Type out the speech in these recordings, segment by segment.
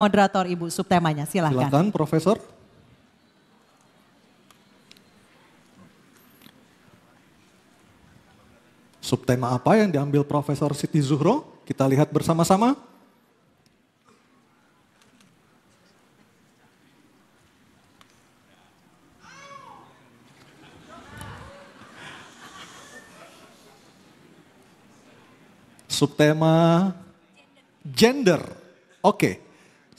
moderator Ibu subtemanya, silahkan. Silakan Profesor. Subtema apa yang diambil Profesor Siti Zuhro? Kita lihat bersama-sama. Subtema gender. Oke. Okay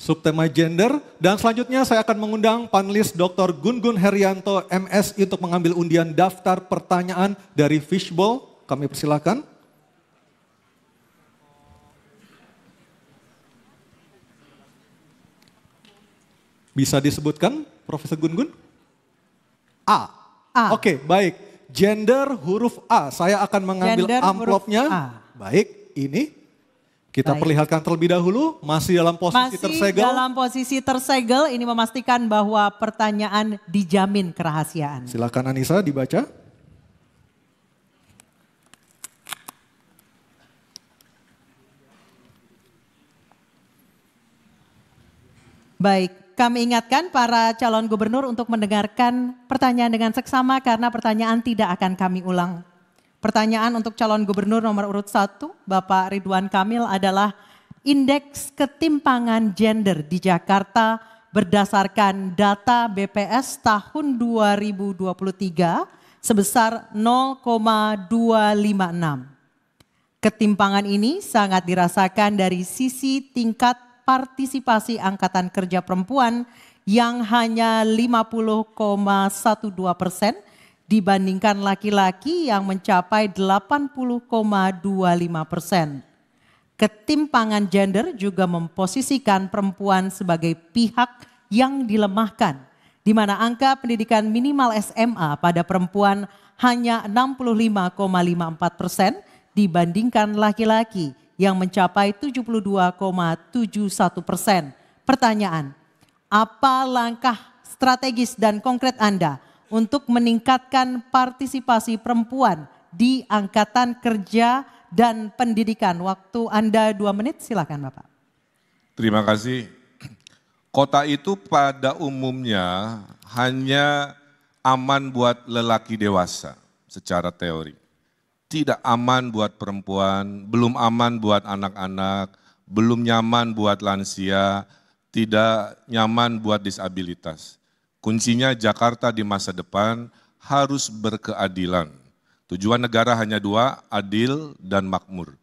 subtema gender. Dan selanjutnya saya akan mengundang panelis Dr. Gun Gun Herianto MSI untuk mengambil undian daftar pertanyaan dari Fishbowl. Kami persilakan. Bisa disebutkan, Profesor Gun Gun? A. A. Oke, okay, baik. Gender huruf A. Saya akan mengambil Gender amplopnya. Baik, ini kita Baik. perlihatkan terlebih dahulu masih dalam posisi masih tersegel. dalam posisi tersegel ini memastikan bahwa pertanyaan dijamin kerahasiaan. Silakan Anissa dibaca. Baik, kami ingatkan para calon gubernur untuk mendengarkan pertanyaan dengan seksama karena pertanyaan tidak akan kami ulang Pertanyaan untuk calon gubernur nomor urut 1 Bapak Ridwan Kamil adalah indeks ketimpangan gender di Jakarta berdasarkan data BPS tahun 2023 sebesar 0,256. Ketimpangan ini sangat dirasakan dari sisi tingkat partisipasi angkatan kerja perempuan yang hanya 50,12 persen dibandingkan laki-laki yang mencapai 80,25 persen. Ketimpangan gender juga memposisikan perempuan sebagai pihak yang dilemahkan, di mana angka pendidikan minimal SMA pada perempuan hanya 65,54 persen dibandingkan laki-laki yang mencapai 72,71 persen. Pertanyaan, apa langkah strategis dan konkret Anda untuk meningkatkan partisipasi perempuan di angkatan kerja dan pendidikan. Waktu Anda dua menit, silakan Bapak. Terima kasih. Kota itu pada umumnya hanya aman buat lelaki dewasa secara teori. Tidak aman buat perempuan, belum aman buat anak-anak, belum nyaman buat lansia, tidak nyaman buat disabilitas. Kuncinya Jakarta di masa depan harus berkeadilan. Tujuan negara hanya dua, adil dan makmur.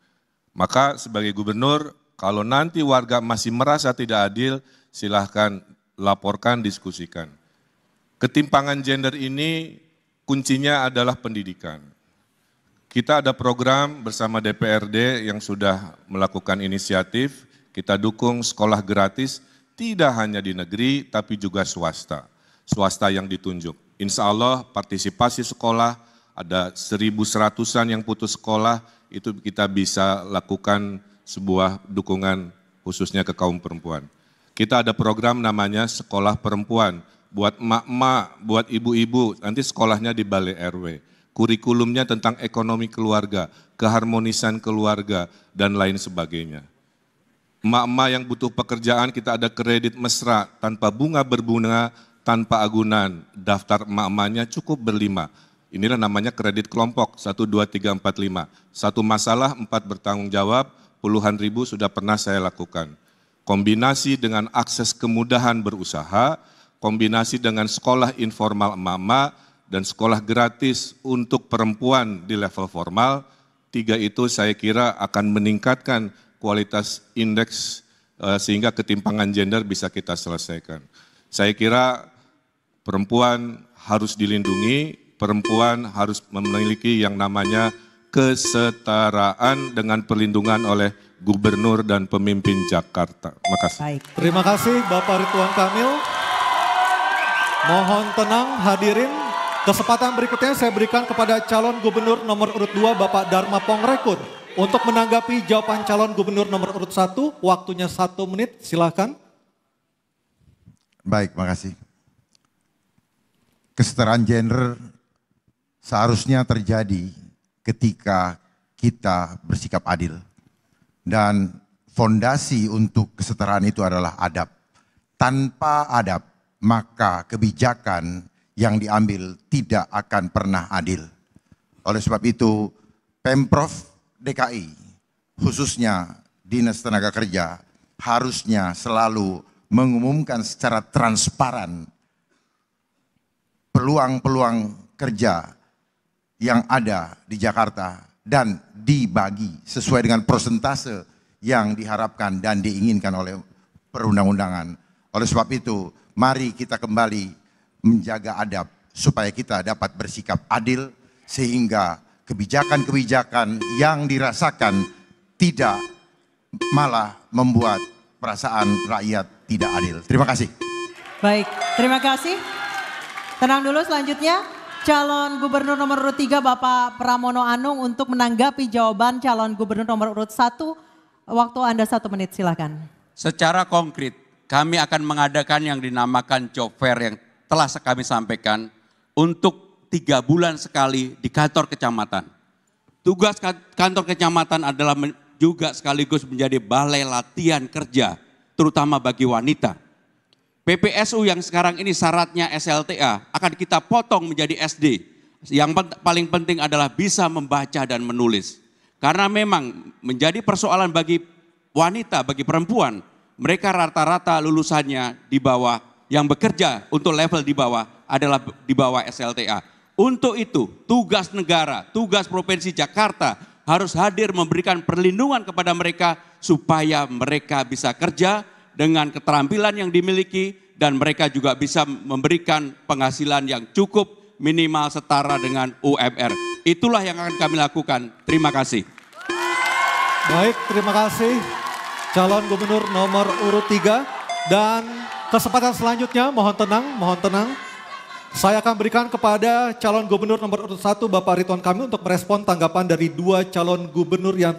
Maka sebagai gubernur, kalau nanti warga masih merasa tidak adil, silahkan laporkan, diskusikan. Ketimpangan gender ini kuncinya adalah pendidikan. Kita ada program bersama DPRD yang sudah melakukan inisiatif, kita dukung sekolah gratis, tidak hanya di negeri tapi juga swasta swasta yang ditunjuk. Insya Allah partisipasi sekolah ada seribu seratusan yang putus sekolah, itu kita bisa lakukan sebuah dukungan khususnya ke kaum perempuan. Kita ada program namanya Sekolah Perempuan, buat emak-emak, buat ibu-ibu, nanti sekolahnya di Balai RW. Kurikulumnya tentang ekonomi keluarga, keharmonisan keluarga, dan lain sebagainya. Emak-emak yang butuh pekerjaan, kita ada kredit mesra, tanpa bunga berbunga, tanpa agunan, daftar emak-emaknya cukup berlima. Inilah namanya kredit kelompok, 1, 2, 3, 4, 5. Satu masalah, empat bertanggung jawab, puluhan ribu sudah pernah saya lakukan. Kombinasi dengan akses kemudahan berusaha, kombinasi dengan sekolah informal mama dan sekolah gratis untuk perempuan di level formal, tiga itu saya kira akan meningkatkan kualitas indeks eh, sehingga ketimpangan gender bisa kita selesaikan. Saya kira perempuan harus dilindungi, perempuan harus memiliki yang namanya kesetaraan dengan perlindungan oleh gubernur dan pemimpin Jakarta. Makasih. Baik. Terima kasih Bapak Rituan Kamil. Mohon tenang hadirin. Kesempatan berikutnya saya berikan kepada calon gubernur nomor urut 2 Bapak Dharma Pongrekun. Untuk menanggapi jawaban calon gubernur nomor urut 1, waktunya satu menit, Silakan. Baik, makasih kesetaraan gender seharusnya terjadi ketika kita bersikap adil. Dan fondasi untuk kesetaraan itu adalah adab. Tanpa adab, maka kebijakan yang diambil tidak akan pernah adil. Oleh sebab itu, Pemprov DKI, khususnya Dinas Tenaga Kerja, harusnya selalu mengumumkan secara transparan peluang-peluang kerja yang ada di Jakarta dan dibagi sesuai dengan persentase yang diharapkan dan diinginkan oleh perundang-undangan. Oleh sebab itu, mari kita kembali menjaga adab supaya kita dapat bersikap adil sehingga kebijakan-kebijakan yang dirasakan tidak malah membuat perasaan rakyat tidak adil. Terima kasih. Baik, terima kasih. Tenang dulu selanjutnya calon gubernur nomor urut 3 Bapak Pramono Anung untuk menanggapi jawaban calon gubernur nomor urut 1. Waktu Anda satu menit silahkan. Secara konkret kami akan mengadakan yang dinamakan job fair yang telah kami sampaikan untuk tiga bulan sekali di kantor kecamatan. Tugas kantor kecamatan adalah juga sekaligus menjadi balai latihan kerja terutama bagi wanita. PPSU yang sekarang ini syaratnya SLTA akan kita potong menjadi SD. Yang pen paling penting adalah bisa membaca dan menulis. Karena memang menjadi persoalan bagi wanita, bagi perempuan, mereka rata-rata lulusannya di bawah, yang bekerja untuk level di bawah adalah di bawah SLTA. Untuk itu, tugas negara, tugas Provinsi Jakarta harus hadir memberikan perlindungan kepada mereka supaya mereka bisa kerja, dengan keterampilan yang dimiliki dan mereka juga bisa memberikan penghasilan yang cukup minimal setara dengan UMR. Itulah yang akan kami lakukan. Terima kasih. Baik, terima kasih calon gubernur nomor urut 3 dan kesempatan selanjutnya mohon tenang, mohon tenang. Saya akan berikan kepada calon gubernur nomor urut satu, Bapak Ridwan Kamil untuk merespon tanggapan dari dua calon gubernur yang